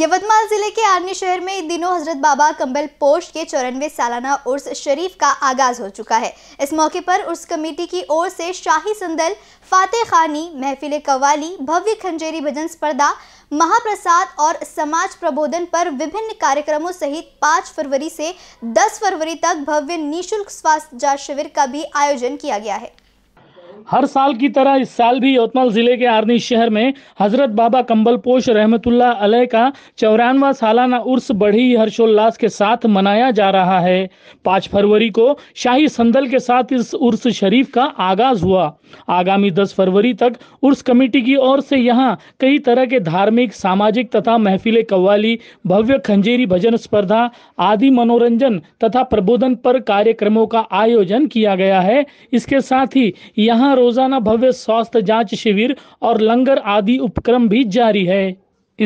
यवतमाल जिले के आर्नी शहर में इन दिनों हजरत बाबा कंबल पोस्ट के चौरानवे सालाना उर्स शरीफ का आगाज हो चुका है इस मौके पर उर्स कमेटी की ओर से शाही संदल फातेह खानी महफिल कवाली भव्य खंजेरी भजन स्पर्धा महाप्रसाद और समाज प्रबोधन पर विभिन्न कार्यक्रमों सहित 5 फरवरी से 10 फरवरी तक भव्य निःशुल्क स्वास्थ्य जांच शिविर का भी आयोजन किया गया है हर साल की तरह इस साल भी यवतमाल जिले के आर्नी शहर में हजरत बाबा कंबलपोश रहमतुल्ला अलह का चौरानवा सालाना उर्स बढ़ी हर्षोल्लास के साथ मनाया जा रहा है पाँच फरवरी को शाही संदल के साथ इस उर्स शरीफ का आगाज हुआ आगामी दस फरवरी तक उर्स कमेटी की ओर से यहाँ कई तरह के धार्मिक सामाजिक तथा महफिल कव्वाली भव्य खंजेरी भजन स्पर्धा आदि मनोरंजन तथा प्रबोधन पर कार्यक्रमों का आयोजन किया गया है इसके साथ ही यहाँ रोजाना भव्य स्वास्थ्य जांच शिविर और लंगर आदि उपक्रम भी जारी है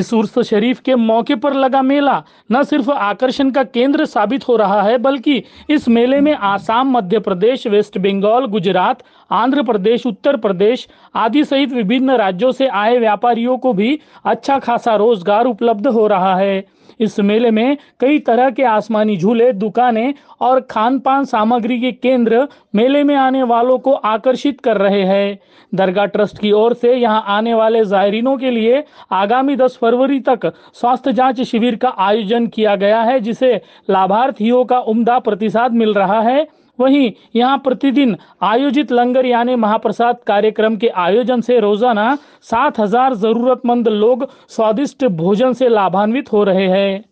इस उर्स शरीफ के मौके पर लगा मेला न सिर्फ आकर्षण का केंद्र साबित हो रहा है बल्कि इस मेले में आसाम मध्य प्रदेश वेस्ट बंगाल गुजरात आंध्र प्रदेश उत्तर प्रदेश आदि सहित विभिन्न राज्यों से आए व्यापारियों को भी अच्छा खासा रोजगार उपलब्ध हो रहा है इस मेले में कई तरह के आसमानी झूले दुकानें और खान पान सामग्री के केंद्र मेले में आने वालों को आकर्षित कर रहे हैं दरगाह ट्रस्ट की ओर से यहां आने वाले जायरीनों के लिए आगामी 10 फरवरी तक स्वास्थ्य जांच शिविर का आयोजन किया गया है जिसे लाभार्थियों का उम्दा प्रतिसाद मिल रहा है वहीं यहां प्रतिदिन आयोजित लंगर यानी महाप्रसाद कार्यक्रम के आयोजन से रोजाना सात हजार जरूरतमंद लोग स्वादिष्ट भोजन से लाभान्वित हो रहे हैं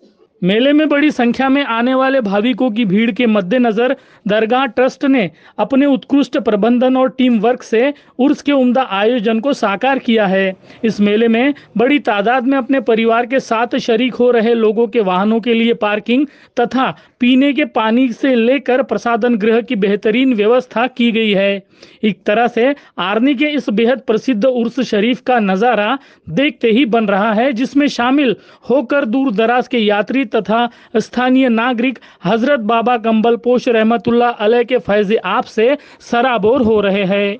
मेले में बड़ी संख्या में आने वाले भाविकों की भीड़ के मद्देनजर दरगाह ट्रस्ट ने अपने उत्कृष्ट प्रबंधन और टीम वर्क से उर्स के उम्दा आयोजन को साकार किया है इस मेले में बड़ी तादाद में अपने परिवार के साथ शरीक हो रहे लोगों के वाहनों के लिए पार्किंग तथा पीने के पानी से लेकर प्रसादन गृह की बेहतरीन व्यवस्था की गई है एक तरह से आर्नी के इस बेहद प्रसिद्ध उर्स शरीफ का नजारा देखते ही बन रहा है जिसमें शामिल होकर दूर दराज के यात्री तथा स्थानीय नागरिक हजरत बाबा कम्बल पोष रहमतुल्ला अलह के फैज आप से सराबोर हो रहे हैं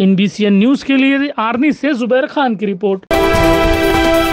इन बी न्यूज़ के लिए आर्नी से जुबैर खान की रिपोर्ट